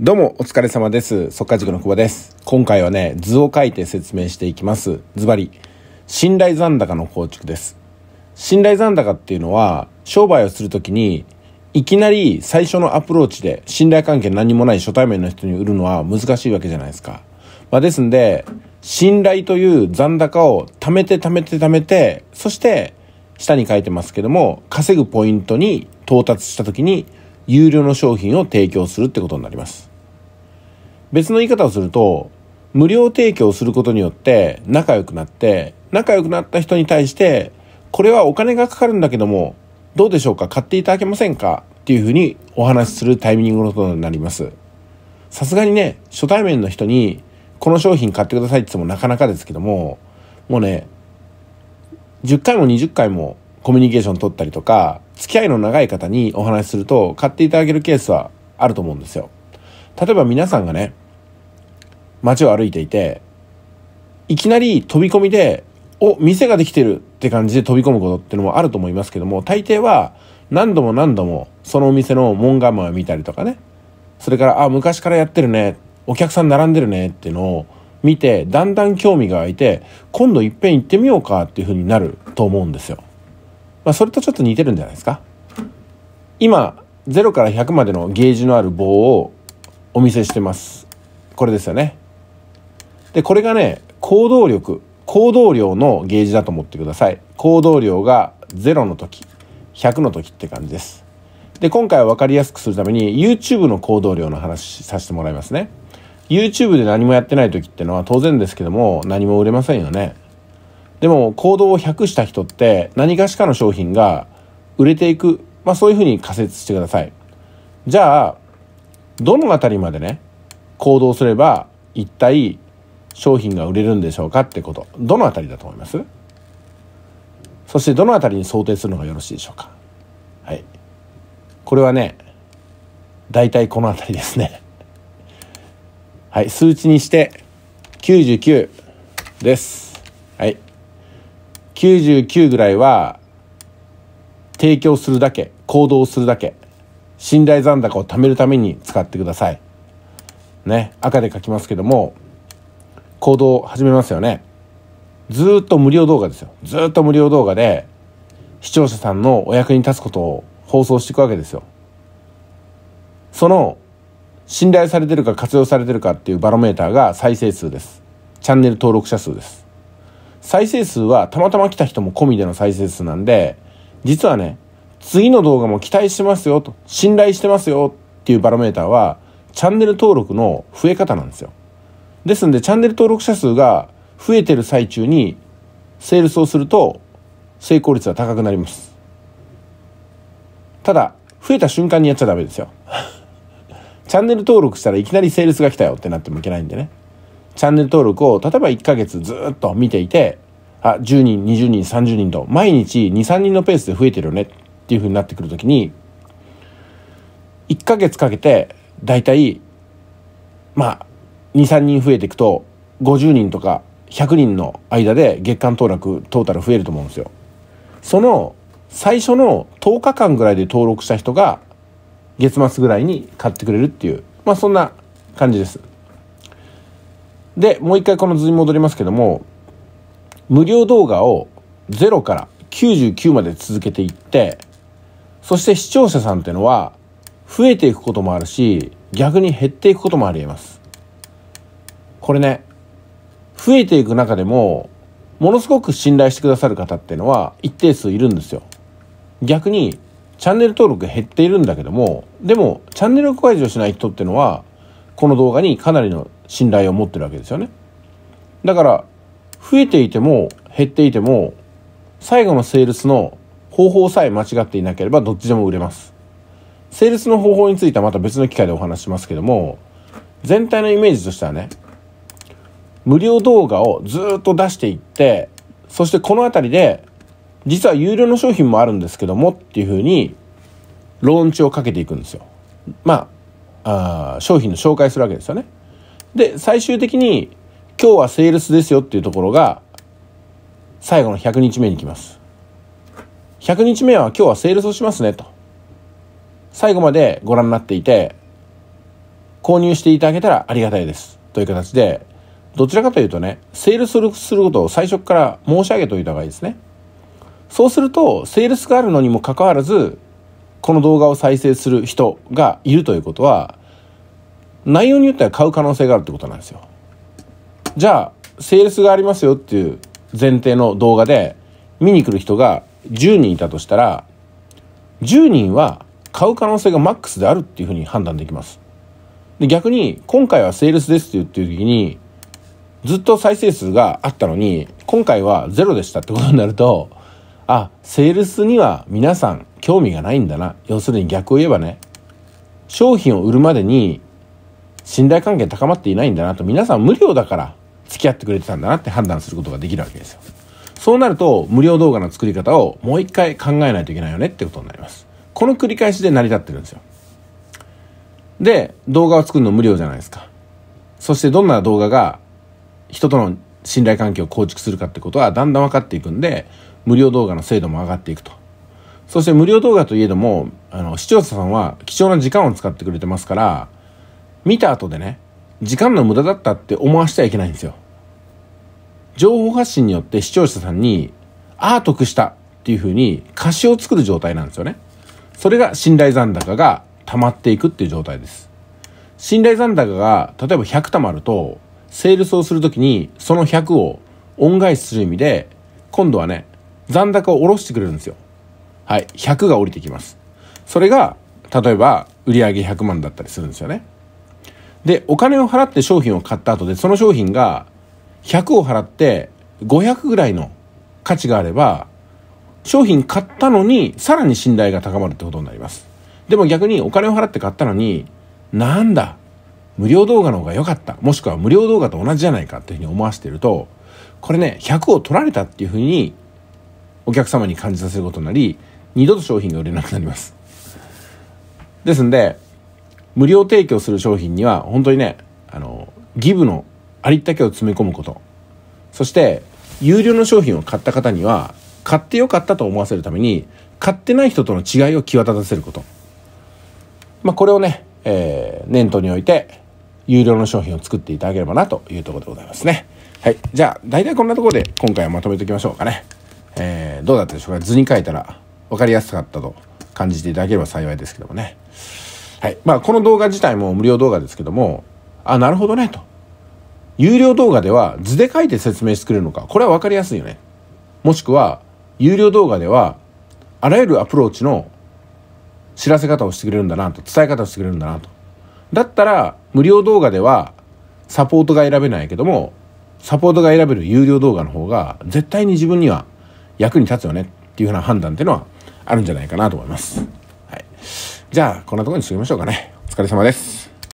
どうも、お疲れ様です。速稼塾の久保です。今回はね、図を書いて説明していきます。ズバリ、信頼残高の構築です。信頼残高っていうのは、商売をするときに、いきなり最初のアプローチで信頼関係何もない初対面の人に売るのは難しいわけじゃないですか。まあ、ですんで、信頼という残高を貯めて貯めて貯めて、そして下に書いてますけども、稼ぐポイントに到達したときに、有料の商品を提供するってことになります。別の言い方をすると、無料提供することによって仲良くなって、仲良くなった人に対して、これはお金がかかるんだけども、どうでしょうか買っていただけませんかっていうふうにお話しするタイミングのことになります。さすがにね、初対面の人に、この商品買ってくださいって言ってもなかなかですけども、もうね、10回も20回もコミュニケーション取ったりとか、付き合いの長い方にお話しすると、買っていただけるケースはあると思うんですよ。例えば皆さんがね、街を歩いていて、いきなり飛び込みで、お、店ができてるって感じで飛び込むことっていうのもあると思いますけども、大抵は何度も何度もそのお店の門構えを見たりとかね、それから、あ、昔からやってるね、お客さん並んでるねっていうのを見て、だんだん興味が湧いて、今度いっぺん行ってみようかっていうふうになると思うんですよ。まあ、それとちょっと似てるんじゃないですか。今、0から100までのゲージのある棒をお見せしてます。これですよね。で、これがね、行動力、行動量のゲージだと思ってください。行動量が0の時、100の時って感じです。で、今回は分かりやすくするために YouTube の行動量の話させてもらいますね。YouTube で何もやってない時ってのは当然ですけども何も売れませんよね。でも行動を100した人って何かしかの商品が売れていく、まあそういうふうに仮説してください。じゃあ、どのあたりまでね、行動すれば一体商品が売れるんでしょうかってことどのあたりだと思いますそしてどのあたりに想定するのがよろしいでしょうかはいこれはね大体このあたりですねはい数値にして99ですはい99ぐらいは提供するだけ行動するだけ信頼残高を貯めるために使ってくださいね赤で書きますけども行動を始めますよね。ずっと無料動画ですよ。ずっと無料動画で、視聴者さんのお役に立つことを放送していくわけですよ。その、信頼されてるか活用されてるかっていうバロメーターが再生数です。チャンネル登録者数です。再生数はたまたま来た人も込みでの再生数なんで、実はね、次の動画も期待してますよと、信頼してますよっていうバロメーターは、チャンネル登録の増え方なんですよ。ですんでチャンネル登録者数が増えてる最中にセールスをすると成功率は高くなりますただ増えた瞬間にやっちゃダメですよ チャンネル登録したらいきなりセールスが来たよってなってもいけないんでねチャンネル登録を例えば1ヶ月ずっと見ていてあ10人20人30人と毎日23人のペースで増えてるよねっていうふうになってくるときに1ヶ月かけてだいたいまあ23人増えていくと50人とか100人の間で月間登録トータル増えると思うんですよ。その最初の10日間ぐらいで登録した人が月末ぐらいに買ってくれるっていう、まあそんな感じです。で、もう一回この図に戻りますけども、無料動画を0から99まで続けていって、そして視聴者さんっていうのは増えていくこともあるし、逆に減っていくこともあり得ます。これね、増えていく中でも、ものすごく信頼してくださる方っていうのは一定数いるんですよ。逆に、チャンネル登録減っているんだけども、でも、チャンネル解除しない人っていうのは、この動画にかなりの信頼を持ってるわけですよね。だから、増えていても減っていても、最後のセールスの方法さえ間違っていなければどっちでも売れます。セールスの方法についてはまた別の機会でお話しますけども、全体のイメージとしてはね、無料動画をずっと出していって、そしてこの辺りで、実は有料の商品もあるんですけどもっていうふうに、ローンチをかけていくんですよ。まあ、あ商品の紹介するわけですよね。で、最終的に、今日はセールスですよっていうところが、最後の100日目に来ます。100日目は今日はセールスをしますねと。最後までご覧になっていて、購入していただけたらありがたいです。という形で、どちらかというとね、セールスすることを最初から申し上げといた方がいいですね。そうすると、セールスがあるのにもかかわらず、この動画を再生する人がいるということは、内容によっては買う可能性があるってことなんですよ。じゃあ、セールスがありますよっていう前提の動画で、見に来る人が10人いたとしたら、10人は買う可能性がマックスであるっていうふうに判断できます。で逆に、今回はセールスですって言ってる時に、ずっと再生数があったのに、今回はゼロでしたってことになると、あ、セールスには皆さん興味がないんだな。要するに逆を言えばね、商品を売るまでに信頼関係高まっていないんだなと、皆さん無料だから付き合ってくれてたんだなって判断することができるわけですよ。そうなると、無料動画の作り方をもう一回考えないといけないよねってことになります。この繰り返しで成り立ってるんですよ。で、動画を作るの無料じゃないですか。そしてどんな動画が人との信頼関係を構築するかってことはだんだん分かっていくんで無料動画の精度も上がっていくとそして無料動画といえどもあの視聴者さんは貴重な時間を使ってくれてますから見た後でね時間の無駄だったって思わせちゃいけないんですよ情報発信によって視聴者さんにああ得したっていうふうに貸しを作る状態なんですよねそれが信頼残高が溜まっていくっていう状態です信頼残高が例えば100玉まるとセールスをするときに、その100を恩返しする意味で、今度はね、残高を下ろしてくれるんですよ。はい。100が降りてきます。それが、例えば、売上100万だったりするんですよね。で、お金を払って商品を買った後で、その商品が、100を払って500ぐらいの価値があれば、商品買ったのに、さらに信頼が高まるってことになります。でも逆にお金を払って買ったのに、なんだ、無料動画の方が良かったもしくは無料動画と同じじゃないかっていうふうに思わせてるとこれね100を取られたっていうふうにお客様に感じさせることになり二度と商品が売れなくなりますですんで無料提供する商品には本当にねあのギブのありったけを詰め込むことそして有料の商品を買った方には買ってよかったと思わせるために買ってない人との違いを際立たせること、まあ、これをね、えー、念頭において有料の商品を作っていただければなというとこでございますね。はい。じゃあ、大体こんなところで今回はまとめておきましょうかね。えー、どうだったでしょうか図に書いたら分かりやすかったと感じていただければ幸いですけどもね。はい。まあ、この動画自体も無料動画ですけども、あ、なるほどね、と。有料動画では図で書いて説明してくれるのか。これは分かりやすいよね。もしくは、有料動画では、あらゆるアプローチの知らせ方をしてくれるんだなと、伝え方をしてくれるんだなと。だったら、無料動画ではサポートが選べないけども、サポートが選べる有料動画の方が、絶対に自分には役に立つよねっていうふうな判断っていうのはあるんじゃないかなと思います。はい。じゃあ、こんなところにしてきましょうかね。お疲れ様です。